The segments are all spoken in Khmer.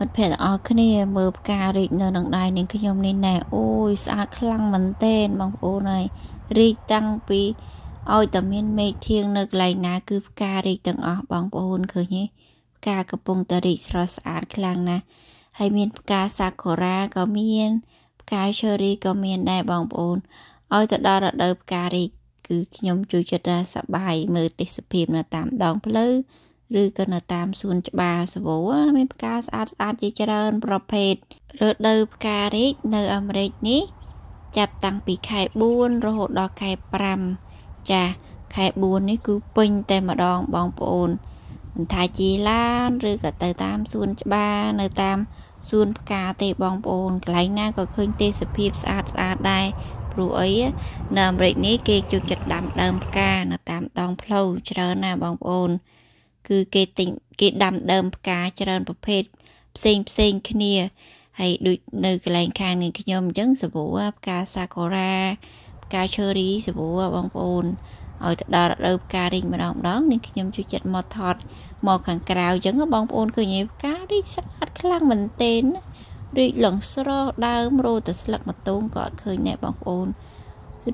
មិត្តភក្តិទាំងអស់គ្នាមើលផ្ការីកនៅនឹងដៃនាងខ្ញុំនេះណែអូយស្អាតខ្លាំងមែនទែនបងប្អូនហើយរីកតាំងពីឲ្យតែមានមេឃធាងនៅកន្លែងណា គឺផ្ការីកទាំងអស់បងប្អូនឃើញទេផ្កាកំពុងតែរីកស្រស់ស្អាតខ្លាំងណាស់ហើយមានផ្កាសាគុរ៉ាក៏មានផ្កាឈើរីក៏មានដែរបងប្អូនឲ្យទៅដល់រដូវផ្ការីកគឺខ្ញុំជួយចិត្តថាសប្បាយមើលទេសភាពនៅតាមដងផ្លូវឬក៏នៅតាមសួនច្បារសវោមានផ្កាស្អាតស្អាតជាច្រើនប្រភេទរដូវផ្ការីកនៅអាមេរិកនេះចាប់តាំងពីខែ4រហូតដល់ខែ5ចាខែ4នេះគឺពេញតែម្ដងបងប្អូនមិនថាជីឡានឬក៏ទៅតាមសួនច្បារនៅតាមសួនផ្កាទេបងប្អូនកន្លែងណាក៏ឃើញទេសភាពស្អាតស្អាតដែរព្រោះអីនៅអាមេរិកនេះគេជួយចិត្តដាំដើមផ្កានៅតាមដងផ្លូវច្រើនណាបងប្អូនគឺគេទិញគេដាំដើមផ្កាច្រើនប្រភេទផ្សេងផ្សេងគ្នាហើយដូចនៅកន្លែងខាងនេះខ្ញុំអញ្ចឹងសាវូផ្កាសាកូរ៉ាផ្កាឈើរីសាវូបងប្អូនឲ្យទៅដល់រដូវផ្ការីងម្ដងម្ដងនេះខ្ញុំជួយចិត្តមកថត មកខាងក្រៅអញ្ចឹងបងប្អូនឃើញផ្ការីងស្អាត ខ្លាំងមែនទែនរីកលងស្រស់ដើមរោទៅស្លឹកមតូងក៏អត់ឃើញដែរបងប្អូន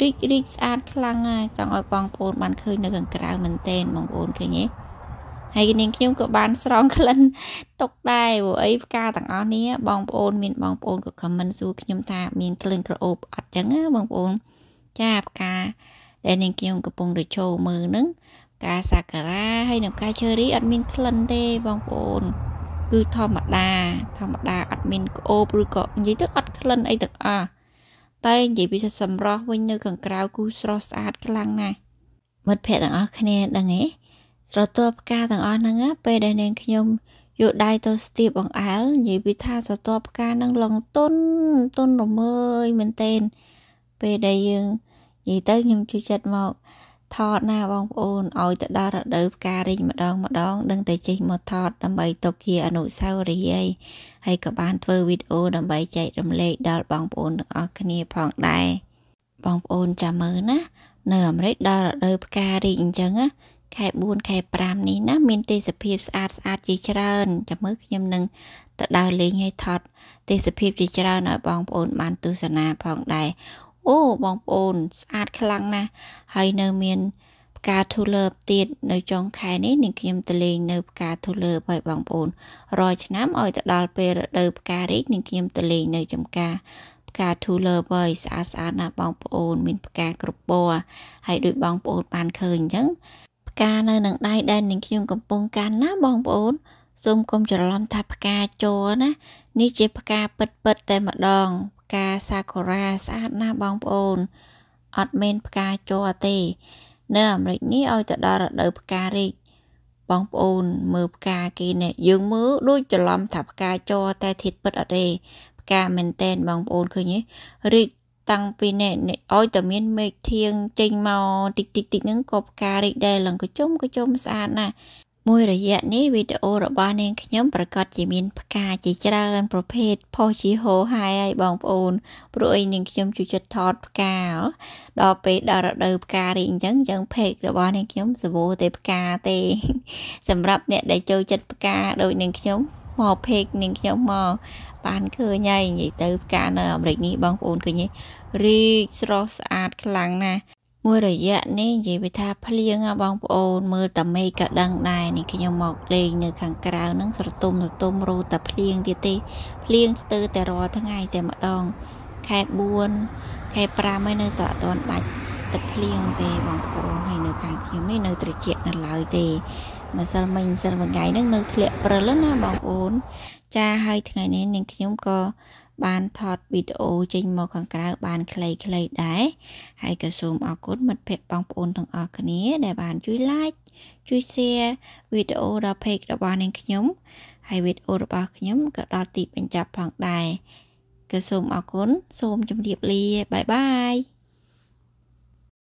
រីករីកស្អាតខ្លាំងណាស់ចង់ឲ្យបងប្អូនបានឃើញនៅខាងក្រៅមែនទែនបងប្អូនឃើញទេហើយនាងខ្ញុំក៏បានស្រង់ក្លិនទុកដែរព្រោះអីផ្កាទាំងអស់នេះបងប្អូន មាន បងប្អូនក៏ខមមិនសួរខ្ញុំថាមានក្លិនក្រអូបអត់ចឹងណាបងប្អូនចាផ្កាដែលនាងខ្ញុំកំពុងទៅចូលមើលនឹងផ្កាសាការាហើយនៅផ្កាឈើរី អត់មានក្លិនទេបងប្អូន គឺធម្មតាធម្មតា អត់មានក្អូបឬក៏និយាយទៅអត់ក្លិនអីទាំងអស់តែនិយាយពីសម្រស់វិញនៅខាងក្រៅគូស្រស់ស្អាតខ្លាំងណាស់មិត្តភ័ក្តិទាំងអស់គ្នាដឹងទេស្រទាប់ផ្កាទាំងអស់ហ្នឹងពេលដែលនាងខ្ញុំយកដៃទៅស្ទាបអង្អែលនិយាយពីថាស្រទាប់ផ្កាហ្នឹងឡងទុនទុនរមើយមែនទែនពេលដែលយើងនិយាយទៅខ្ញុំជួយចិត្តមកថតណាបងប្អូនឲ្យទៅដល់រដូវផ្ការីងម្ដងម្ដងដឹងតែចេះមកថតដើម្បីទុកជាអនុស្សាវរីយ៍ហើយក៏បានធ្វើវីដេអូដើម្បីចែករំលែកដល់បងប្អូនទាំងអស់គ្នាផងដែរបងប្អូនចាំមើលណានៅអាមេរិកដល់រដូវផ្ការីងអញ្ចឹងណាខែ4ខែ5នេះណាមានទេសភាពស្អាតស្អាតជាច្រើនចាំមើលខ្ញុំនឹងទៅដើរលេងឲ្យថតទេសភាពជាច្រើនឲ្យបងប្អូនបានទស្សនាផងដែរអូបងប្អូនស្អាតខ្លាំងណាស់ហើយនៅមានផ្កាធូលើបទៀតនៅចុងខែនេះនឹងខ្ញុំទៅលេងនៅផ្កាធូលើបហើយបងប្អូនរាល់ឆ្នាំឲ្យទៅដល់ពេលរដូវផ្ការីកនឹងខ្ញុំទៅលេងនៅចំការផ្កាធូលើបហើយស្អាតស្អាតណាស់បងប្អូន មានផ្កាគ្រប់ពណ៌ហើយដូចបងប្អូនបានឃើញអញ្ចឹងផ្កានៅនឹងដៃដែលនាងខ្ញុំកំពុងកាន់ណាបងប្អូនសូមកុំច្រឡំថាផ្កាជ័រណានេះជាផ្កាពិតពិតតែម្ដងផ្កាសាកូរ៉ាស្អាតណាបងប្អូនអត់មែនផ្កាជ័រទេនៅអាមេរិកនេះឲ្យទៅដល់រដូវផ្ការីកបងប្អូនមើលផ្កាគេណែយើងមើលដូចច្រឡំថាផ្កាជ័រតែធៀបពិតអត់ទេផ្កាមែនតែនបងប្អូនឃើញទេរីកតាំងពីនេះឲ្យតែមានមេឃធាងចេញមកតិចតិចតិចហ្នឹងក៏ផ្ការីកដែរឡើងកជុំកជុំស្អាតណាស់មួយរយៈនេះវីដេអូរបស់ នាងខ្ញុំប្រកាសជាមានផ្កាជាច្រើនប្រភេទផុសជាហោហាយឲ្យបងប្អូន ព្រោះអីនាងខ្ញុំជួយចិត្តថតផ្កាដល់ពេលដល់រដូវផ្ការីកអញ្ចឹងយើងផេករបស់នាងខ្ញុំសវោតែផ្កាទេ សម្រាប់អ្នកដែលចូលចិត្តផ្កាដូចនាងខ្ញុំមកពេកនឹងខ្ញុំមកបានឃើញហើយនិយាយទៅផ្កានៅអាមេរិកនេះបងប្អូនឃើញទេរីកស្រស់ស្អាតខ្លាំងណាស់មួយរយៈនេះនិយាយវាថាភ្លៀងបងប្អូនមើលតាមេឃក៏ដឹងដែរនេះខ្ញុំមកលេងនៅ ខាងក្រៅនឹងស្រទុំស្រទុំរੂតាភ្លៀងទៀតទេភ្លៀងស្ទើរតែរាល់ថ្ងៃតែម្ដងខែ4ខែ5ហើយនៅតែអត់ទាន់ បាច់ទឹកភ្លៀងទេបងប្អូនហើយនៅខាងខ្ញុំនេះនៅត្រជាក់នៅឡើយទេម្សិលមិញម្សិលមិញថ្ងៃហ្នឹងនៅធ្លាក់ព្រិលណាបងប្អូន ចាហើយថ្ងៃនេះនាងខ្ញុំក៏បានថតវីដេអូចេញមកខាងក្រៅបានខ្លីៗដែរហើយក៏សូមអរគុណមិត្តភក្តិបងប្អូនទាំងអស់គ្នា ដែលបានជួយ like ជួយ share វីដេអូដល់ page របស់នាងខ្ញុំហើយវីដេអូរបស់ខ្ញុំក៏ដល់ទីបញ្ចប់ផងដែរក៏សូមអរគុណសូមជម្រាបលាបាយបាយ